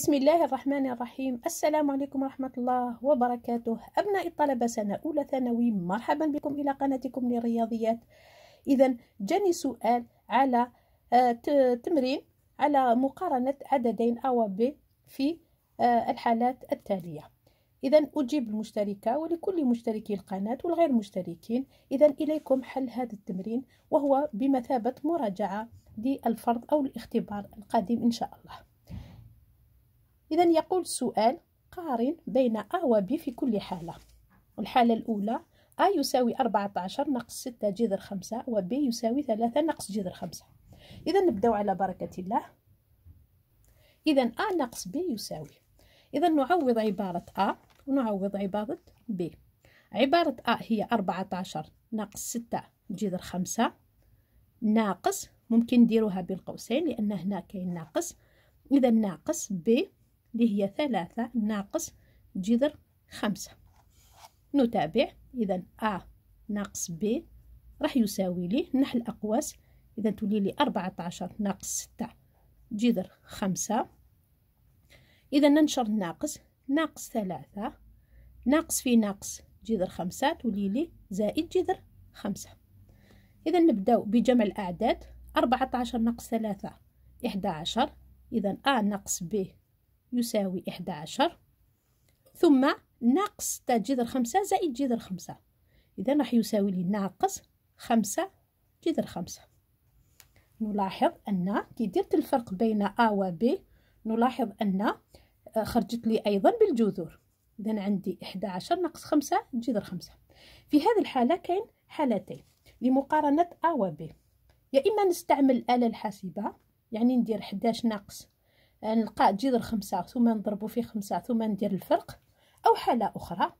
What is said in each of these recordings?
بسم الله الرحمن الرحيم السلام عليكم ورحمة الله وبركاته أبناء الطلبة سنة أولى ثانوي مرحبا بكم إلى قناتكم للرياضيات إذا جاني سؤال على آه، تمرين على مقارنة عددين أ ب في آه، الحالات التالية إذا أجيب المشتركة ولكل مشتركي القناة والغير مشتركين إذا إليكم حل هذا التمرين وهو بمثابة مراجعة للفرض أو الاختبار القادم إن شاء الله إذا يقول السؤال قارن بين أ و ب في كل حالة الحالة الأولى أ يساوي 14 ناقص 6 جذر 5 و ب يساوي 3 ناقص جذر 5 إذا نبداو على بركة الله إذا أ ناقص ب يساوي إذا نعوض عبارة أ ونعوض عبارة ب عبارة أ هي 14 ناقص 6 جذر 5 ناقص ممكن نديروها بين قوسين لأن هنا كاين ناقص إذا ناقص ب اللي هي ثلاثة ناقص جذر خمسة نتابع إذا أ ناقص ب راح يساوي لي نحل أقواس إذا تولي لي أربعة عشر ناقص ستة جذر خمسة إذا ننشر ناقص ناقص ثلاثة ناقص في ناقص جذر خمسة تولي لي زائد جذر خمسة إذا نبداو بجمع الأعداد أربعة عشر ناقص ثلاثة إحدى عشر إذا أ ناقص ب يساوي 11 ثم ناقص تاع جذر خمسة زائد جذر خمسة إذا راح يساوي لي ناقص خمسة جذر خمسة نلاحظ أن كي درت الفرق بين أ و ب نلاحظ أن آه، خرجت لي أيضا بالجذور إذا عندي 11 ناقص خمسة جذر خمسة في هذه الحالة كاين حالتين لمقارنة أ و ب يا إما نستعمل الآلة الحاسبة يعني ندير 11 ناقص نلقى يعني جذر خمسة ثم نضربو فيه خمسة ثم ندير الفرق أو حالة أخرى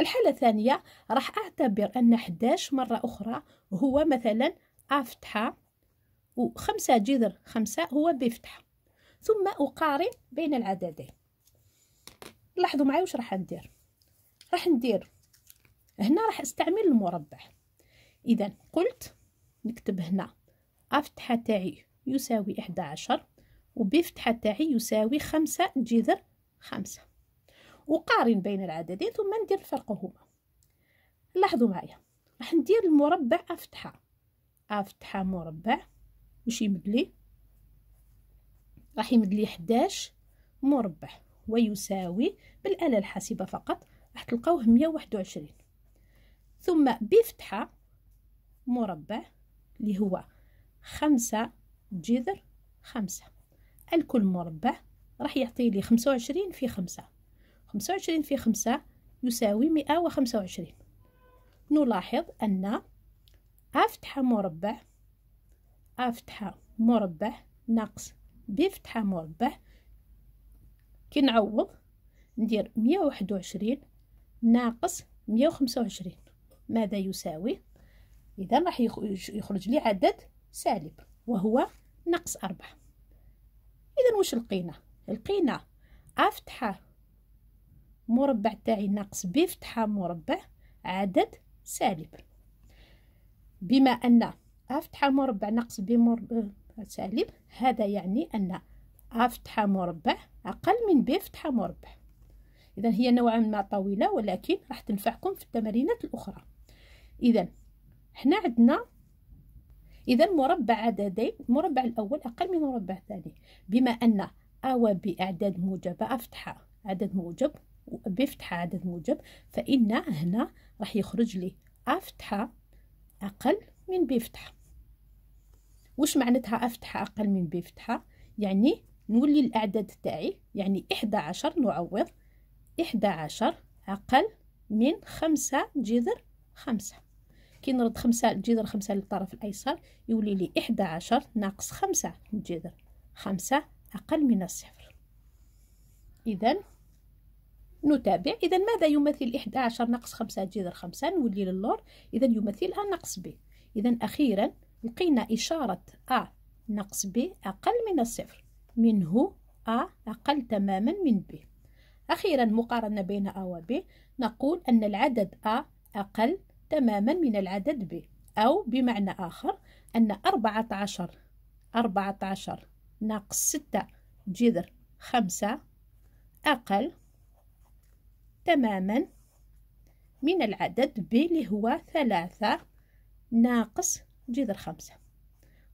الحالة الثانية راح أعتبر أن 11 مرة أخرى هو مثلا أ فتحة وخمسة جذر خمسة هو ب فتحة ثم أقارن بين العددين لاحظوا معي واش راح ندير راح ندير هنا راح استعمل المربع إذا قلت نكتب هنا أ فتحة تاعي يساوي 11 وبفتحة تاعي يساوي خمسة جذر خمسة وقارن بين العددين ثم ندير فرقهما لاحظوا معايا راح ندير المربع أفتحة أفتحة مربع وش يمد لي راح يمد لي 11 مربع ويساوي بالآلة الحاسبة فقط راح تلقاوه 121 ثم بفتحة مربع اللي هو خمسة جذر خمسة الكل مربع راح يعطي لي خمسة وعشرين في خمسة خمسة وعشرين في خمسة يساوي مئة وخمسة وعشرين نلاحظ أن أفتحة مربع أفتحة مربع ناقص بفتحة مربع كي نعوض ندير مية واحد وعشرين ناقص مية وخمسة وعشرين ماذا يساوي إذا راح يخرج لي عدد سالب وهو ناقص أربعة واش لقينا لقينا أ فتحة مربع تاعي ناقص ب فتحة مربع عدد سالب بما أن أ فتحة مربع ناقص ب مربع آه، سالب هذا يعني أن أ فتحة مربع أقل من ب فتحة مربع إذا هي نوعا ما طويلة ولكن راح تنفعكم في التمارينات الأخرى إذا حنا عندنا إذا مربع عددين المربع الأول أقل من المربع الثاني بما أن أو بأعداد موجبة أفتحة عدد موجب بفتحة عدد موجب فإن هنا راح يخرج لي أفتحة أقل من بفتحة وش معناتها أفتحة أقل من بفتحة يعني نولي الأعداد تاعي يعني إحدى عشر نعوض إحدى عشر أقل من خمسة جذر خمسة كي نرد خمسة الجذر خمسة للطرف الأيسر يولي لي إحدى عشر ناقص خمسة الجذر خمسة أقل من الصفر إذا نتابع إذا ماذا يمثل إحدى عشر ناقص خمسة جذر خمسة نولي للور إذا يمثلها ناقص ب إذا أخيرا لقينا إشارة أ ناقص ب أقل من الصفر منه أ أقل تماما من ب أخيرا مقارنة بين أ و ب نقول أن العدد أ أقل تماما من العدد ب أو بمعنى آخر أن 14 14 ناقص 6 جذر 5 أقل تماما من العدد ب اللي هو ثلاثة ناقص جذر خمسة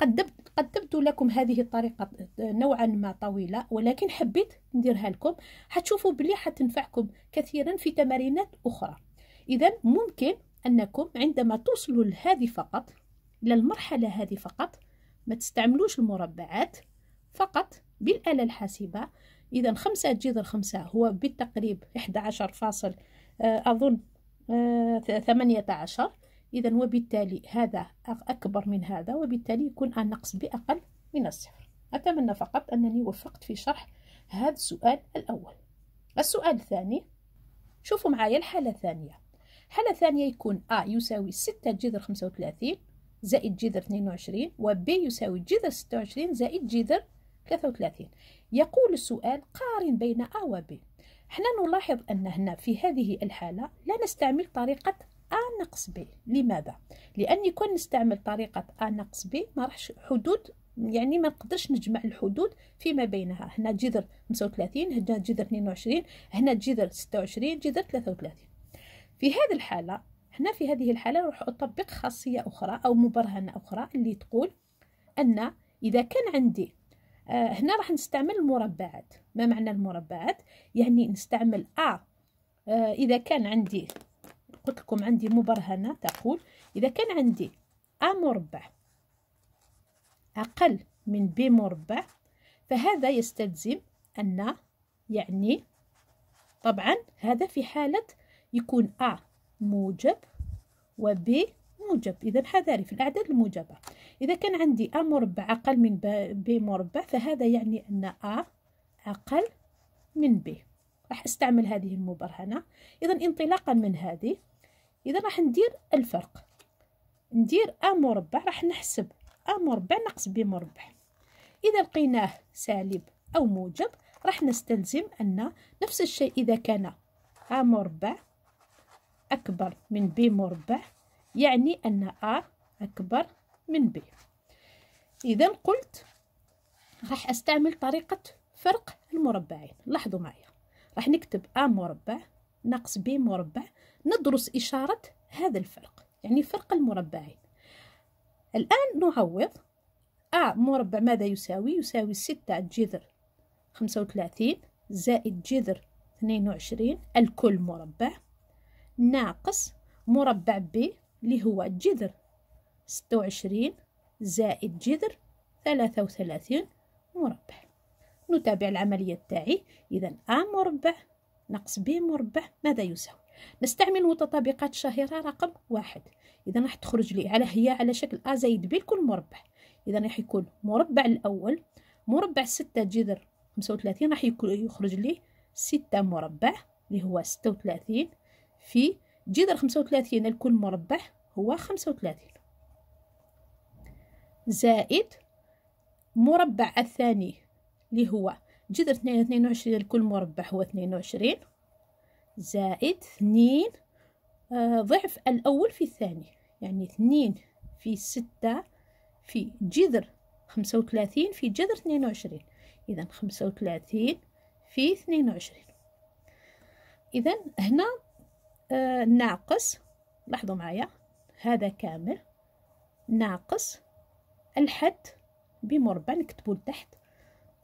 قدمت قدمت لكم هذه الطريقة نوعا ما طويلة ولكن حبيت نديرها لكم حتشوفوا بلي حتنفعكم كثيرا في تمارينات أخرى إذا ممكن أنكم عندما توصلوا لهذه فقط إلى المرحلة هذه فقط ما تستعملوش المربعات فقط بالآلة الحاسبة إذا خمسة جذر خمسة هو بالتقريب 11 فاصل آه، أظن 18 آه، إذا وبالتالي هذا أكبر من هذا وبالتالي يكون النقص بأقل من الصفر أتمنى فقط أنني وفقت في شرح هذا السؤال الأول السؤال الثاني شوفوا معايا الحالة الثانية حالة ثانية يكون A يساوي 6 جذر 35 زائد جذر 22 و يساوي جذر 26 زائد جذر 33 يقول السؤال قارن بين A و حنا نلاحظ أن هنا في هذه الحالة لا نستعمل طريقة A ناقص B لماذا؟ لأن كون نستعمل طريقة A ناقص B ما راحش حدود يعني ما نقدرش نجمع الحدود فيما بينها هنا جذر 35 هنا جذر 22 هنا جذر 26 جذر 33 في هذه الحالة هنا في هذه الحالة راح أطبق خاصية أخرى أو مبرهنة أخرى اللي تقول أن إذا كان عندي آه، هنا راح نستعمل المربعات ما معنى المربعات يعني نستعمل أ آه إذا كان عندي قلت لكم عندي مبرهنة تقول إذا كان عندي أ مربع أقل من ب مربع فهذا يستلزم أن يعني طبعا هذا في حالة يكون أ موجب و ب موجب إذا حذاري في الأعداد الموجبة إذا كان عندي أ مربع أقل من ب مربع فهذا يعني أن أ أقل من ب راح أستعمل هذه المبرهنة إذا انطلاقا من هذه إذا راح ندير الفرق ندير أ مربع راح نحسب أ مربع ناقص ب مربع إذا لقيناه سالب أو موجب راح نستلزم أن نفس الشيء إذا كان أ مربع أكبر من ب مربع يعني أن أ أكبر من ب إذا قلت راح أستعمل طريقة فرق المربعين لاحظوا معي راح نكتب أ مربع ناقص ب مربع ندرس إشارة هذا الفرق يعني فرق المربعين الآن نعوض أ مربع ماذا يساوي؟ يساوي ستة جذر خمسة وثلاثين زائد جذر اثنين وعشرين الكل مربع ناقص مربع ب اللي هو جذر ستة وعشرين زائد جذر ثلاثة وثلاثين مربع نتابع العملية تاعي إذا أ مربع ناقص ب مربع ماذا يساوي نستعمل متطابقات شهيرة رقم واحد إذا راح تخرج لي على هي على شكل أ زائد ب لكل مربع إذا راح يكون مربع الأول مربع ستة جذر خمسة وثلاثين راح يخرج لي ستة مربع اللي هو ستة وثلاثين في جذر خمسة وثلاثين الكل مربع هو خمسة وثلاثين زائد مربع الثاني اللي هو جذر اثنين اثنين وعشرين الكل مربع هو اثنين وعشرين زائد اثنين آه، ضعف الأول في الثاني يعني اثنين في ستة في جذر خمسة وثلاثين في جذر اثنين وعشرين إذا خمسة وثلاثين في اثنين وعشرين إذا هنا آه، ناقص لاحظوا معايا هذا كامل ناقص الحد بمربع نكتبه لتحت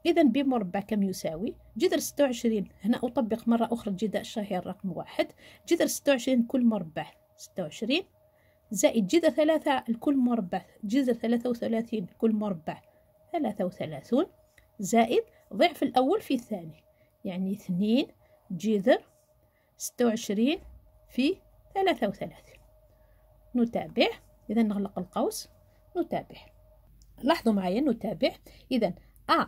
إذا بمربع كم يساوي جذر 26 هنا أطبق مرة أخرى الجذر الشهير رقم واحد جذر 26 كل مربع 26 زائد جذر ثلاثة الكل مربع جذر ثلاثة وثلاثين كل مربع ثلاثة وثلاثون زائد ضعف الأول في الثاني يعني اثنين جذر ستة وعشرين في ثلاثة وثلاثين نتابع إذا نغلق القوس نتابع لاحظوا معايا نتابع إذا أ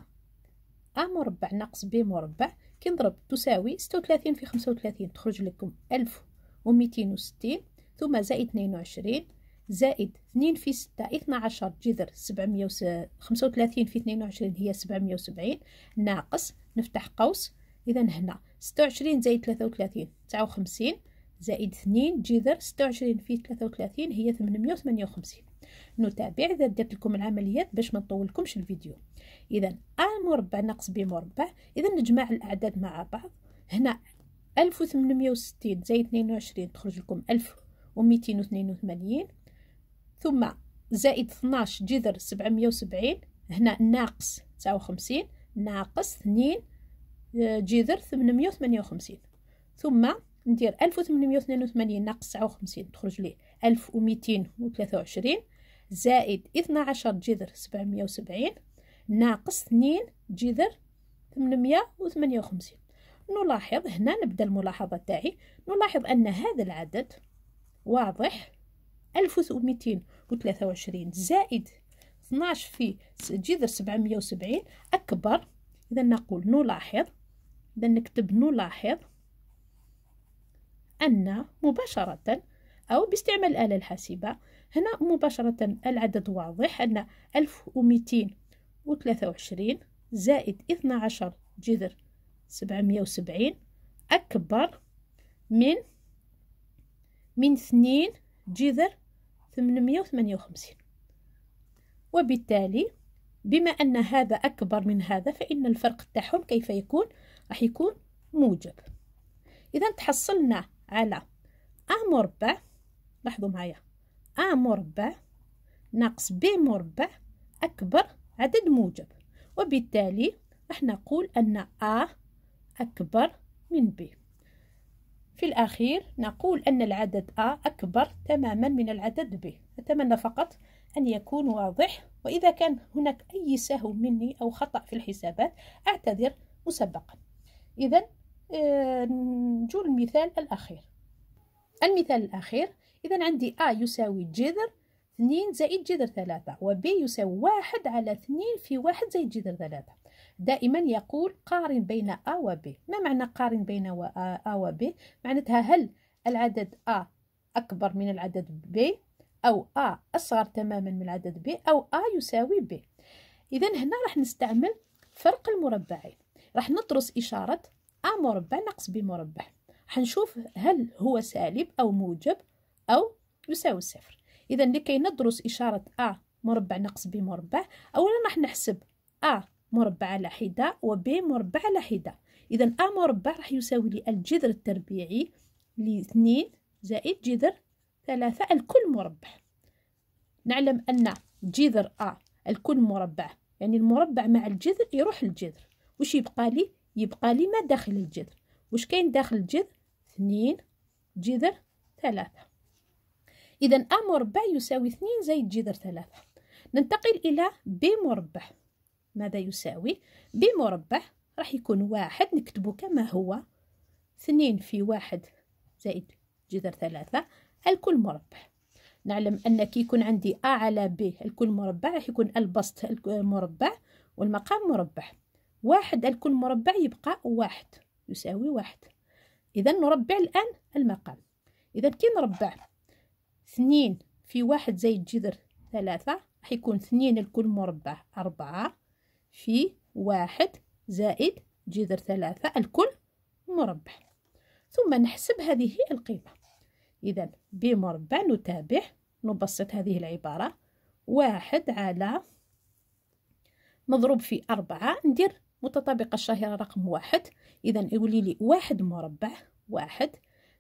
أ مربع ناقص ب مربع كي نضرب تساوي ستة وثلاثين في خمسة وثلاثين تخرج لكم ألف وميتين وستين ثم زائد اثنين وعشرين زائد اثنين في ستة اثنا عشر جذر سبعمية وس... خمسة وثلاثين في اثنين وعشرين هي سبعمية وسبعين ناقص نفتح قوس إذا هنا ستة وعشرين زائد ثلاثة وثلاثين تسعة وخمسين زائد اثنين جذر ستة وعشرين في ثلاثة وثلاثين هي ثمانمية وثمانية وخمسين نتابع إذا درت لكم العمليات باش ما نطولكمش الفيديو إذا أ مربع ناقص ب مربع إذا نجمع الأعداد مع بعض هنا ألف وثمانمية وستين زائد اثنين وعشرين تخرج لكم ألف وميتين واثنين وثمانين ثم زائد اثناش جذر سبعمية وسبعين هنا ناقص تسعة وخمسين ناقص اثنين آه، جذر ثمانمية وثمانية وخمسين ثم ندير ألف وثمنمية وثنين وثمانين ناقص تسعة وخمسين تخرج ليه ألف وميتين وثلاثة وعشرين زائد اثنا عشر جذر سبعمية وسبعين ناقص اثنين جذر ثمنمية وثمانية وخمسين نلاحظ هنا نبدأ الملاحظة تاعي نلاحظ أن هذا العدد واضح ألف وميتين وثلاثة وعشرين زائد 12 في جذر سبعمية وسبعين أكبر إذا نقول نلاحظ إذا نكتب نلاحظ أن مباشرة أو باستعمال الآلة الحاسبة هنا مباشرة العدد واضح أن 1223 زائد 12 جذر 770 أكبر من من 2 جذر 858 وبالتالي بما أن هذا أكبر من هذا فإن الفرق تاعهم كيف يكون راح يكون موجب إذا تحصلنا على أ مربع لاحظوا معايا أ مربع ناقص ب مربع أكبر عدد موجب وبالتالي راح نقول أن أ أكبر من ب في الأخير نقول أن العدد أ أكبر تماما من العدد ب أتمنى فقط أن يكون واضح وإذا كان هناك أي سهو مني أو خطأ في الحسابات أعتذر مسبقا إذا آه، نجو المثال الأخير المثال الأخير إذا عندي A يساوي جذر 2 زائد جذر 3 و يساوي 1 على 2 في 1 زائد جذر 3 دائما يقول قارن بين A و ما معنى قارن بين A و B؟ معناتها هل العدد A أكبر من العدد B أو A أصغر تماما من العدد B أو A يساوي B إذا هنا راح نستعمل فرق المربعين راح ندرس إشارة أ مربع ناقص ب مربع حنشوف هل هو سالب أو موجب أو يساوي صفر إذا لكي ندرس إشارة أ مربع ناقص ب مربع أولا راح نحسب أ مربع على حدة و ب مربع على حدة إذا أ مربع راح يساوي لي الجذر التربيعي لاثنين زائد جذر ثلاثة الكل مربع نعلم أن جذر أ الكل مربع يعني المربع مع الجذر يروح الجذر وش يبقى لي يبقى لي ما داخل الجذر واش كاين داخل الجذر اثنين جذر ثلاثة إذا أ مربع يساوي اثنين زائد جذر ثلاثة ننتقل إلى ب مربع ماذا يساوي ب مربع راح يكون واحد نكتبه كما هو اثنين في واحد زائد جذر ثلاثة الكل مربع نعلم أن كي يكون عندي أ على ب الكل مربع راح يكون البسط مربع والمقام مربع واحد على كل مربع يبقى واحد يساوي واحد إذا نربع الآن المقام إذا كي نربع اثنين في واحد زائد جذر ثلاثة راح يكون اثنين الكل مربع أربعة في واحد زائد جذر ثلاثة الكل مربع ثم نحسب هذه القيمة إذا بمربع نتابع نبسط هذه العبارة واحد على مضروب في أربعة ندير متطابقة الشهيرة رقم واحد إذا يولي لي واحد مربع واحد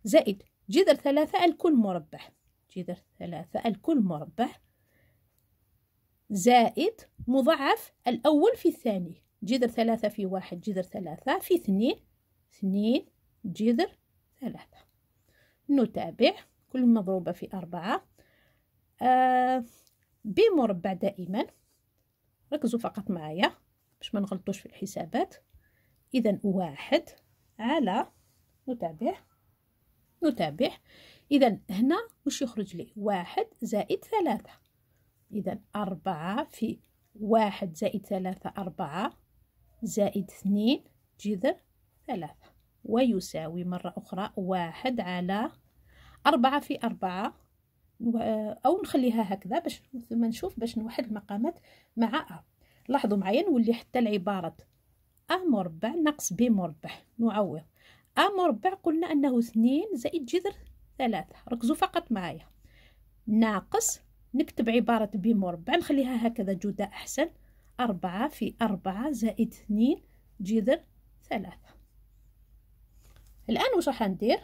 زائد جذر ثلاثة الكل مربع جذر ثلاثة الكل مربع زائد مضاعف الأول في الثاني جذر ثلاثة في واحد جذر ثلاثة في اثنين اثنين جذر ثلاثة نتابع كل مضروبة في أربعة آه ب مربع دائما ركزوا فقط معايا باش ما نغلطوش في الحسابات اذا واحد على نتابع نتابع اذا هنا واش يخرج لي واحد زائد ثلاثة اذا أربعة في واحد زائد ثلاثة أربعة زائد اثنين جذر ثلاثة ويساوي مرة أخرى واحد على أربعة في أربعة أو نخليها هكذا باش نشوف باش نوحد المقامات مع أ لاحظوا معايا نولي حتى العبارة أ مربع ناقص ب مربع نعوض أ مربع قلنا أنه اثنين زائد جذر ثلاثة ركزوا فقط معايا ناقص نكتب عبارة ب مربع نخليها هكذا جودة أحسن أربعة في أربعة زائد اثنين جذر ثلاثة الآن وش راح ندير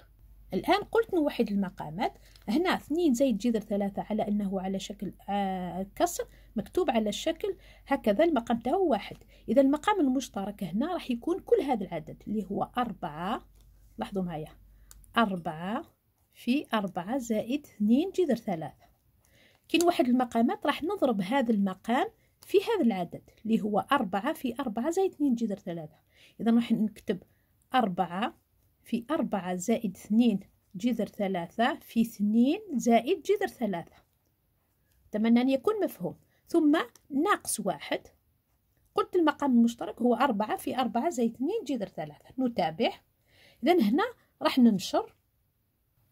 الآن قلت نوحد المقامات هنا اثنين زائد جذر ثلاثة على أنه على شكل آه كسر مكتوب على الشكل هكذا المقام تاعو واحد إذا المقام المشترك هنا راح يكون كل هذا العدد اللي هو أربعة لاحظوا معايا أربعة في أربعة زائد اثنين جذر ثلاثة كاين واحد المقامات راح نضرب هذا المقام في هذا العدد اللي هو أربعة في أربعة زائد اثنين جذر ثلاثة إذا راح نكتب أربعة في أربعة زائد اثنين جذر ثلاثة في اثنين زائد جذر ثلاثة أتمنى أن يكون مفهوم ثم ناقص واحد قلت المقام المشترك هو أربعة في أربعة زي اثنين جذر ثلاثة نتابع إذا هنا راح ننشر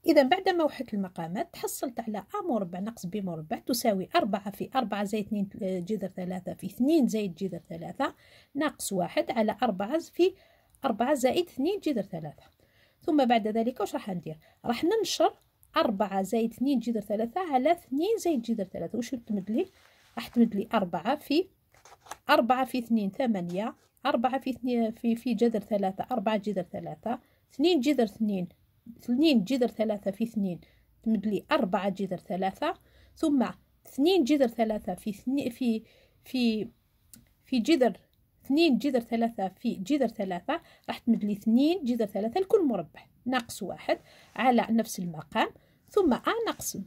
إذا بعد ما وحدت المقامات تحصلت على أ مربع ناقص ب مربع تساوي أربعة في أربعة زائد اثنين آه، جذر ثلاثة في اثنين زائد جذر ثلاثة ناقص واحد على أربعة في أربعة زائد اثنين جذر ثلاثة ثم بعد ذلك واش راح ندير راح ننشر أربعة زائد اثنين جذر ثلاثة على اثنين زائد جذر ثلاثة وش تمد لي راح تمد لي أربعة في أربعة في اثنين ثمانية أربعة في اثنين في في جذر ثلاثة أربعة جذر ثلاثة اثنين جذر اثنين اثنين جذر ثلاثة في اثنين تمد لي أربعة جذر ثلاثة ثم اثنين جذر ثلاثة في اثنين في في في جذر اثنين جذر ثلاثة في جذر ثلاثة راح تمد لي اثنين جذر ثلاثة لكل مربع ناقص واحد على نفس المقام ثم أ ناقص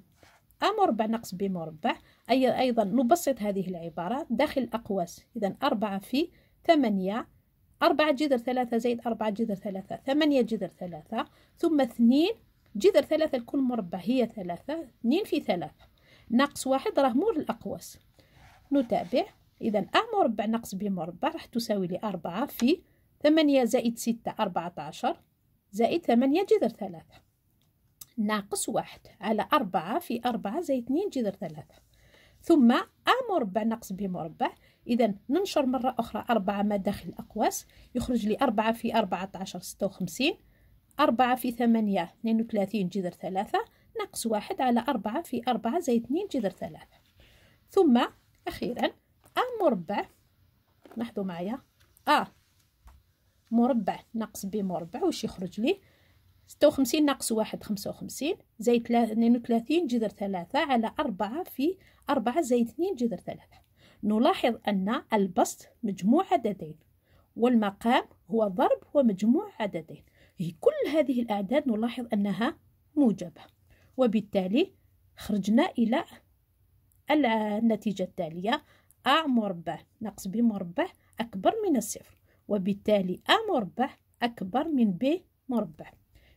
أ مربع ناقص ب مربع أي أيضا نبسط هذه العبارة داخل الأقواس إذا أربعة في ثمانية أربعة جذر ثلاثة زائد أربعة جذر ثلاثة ثمانية جذر ثلاثة ثم اثنين جذر ثلاثة لكل مربع هي ثلاثة اثنين في ثلاثة ناقص واحد راه مور الأقواس نتابع إذا أ مربع ناقص ب مربع راح تساوي لي أربعة في ثمانية زائد ستة أربعة عشر زائد ثمانية جذر ثلاثة ناقص واحد على أربعة في أربعة زائد اثنين جذر ثلاثة ثم أ مربع ناقص ب مربع إذا ننشر مرة أخرى أربعة ما داخل الأقواس يخرج لي أربعة في أربعة عشر ستة وخمسين أربعة في ثمانية اثنين وثلاثين جذر ثلاثة ناقص واحد على أربعة في أربعة زائد اثنين جذر ثلاثة ثم أخيرا أ مربع لاحظوا معايا أ مربع ناقص ب مربع واش يخرج لي ستة وخمسين ناقص واحد خمسة وخمسين زائد اثنين وثلاثين جذر ثلاثة على أربعة في أربعة زائد اثنين جذر ثلاثة نلاحظ أن البسط مجموع عددين والمقام هو ضرب ومجموع عددين كل هذه الأعداد نلاحظ أنها موجبة وبالتالي خرجنا إلى النتيجة التالية أ مربع ناقص ب مربع أكبر من الصفر وبالتالي أ مربع أكبر من ب مربع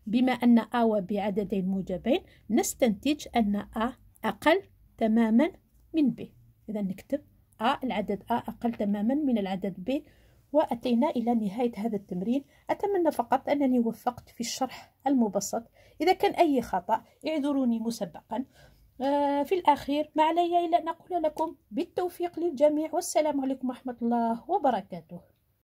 بما أن أ بعددين موجبين نستنتج أن أ أقل تماما من ب إذا نكتب أ العدد أ أقل تماما من العدد ب وأتينا إلى نهاية هذا التمرين أتمنى فقط أنني وفقت في الشرح المبسط إذا كان أي خطأ اعذروني مسبقا آه، في الأخير ما علي إلا أن أقول لكم بالتوفيق للجميع والسلام عليكم ورحمة الله وبركاته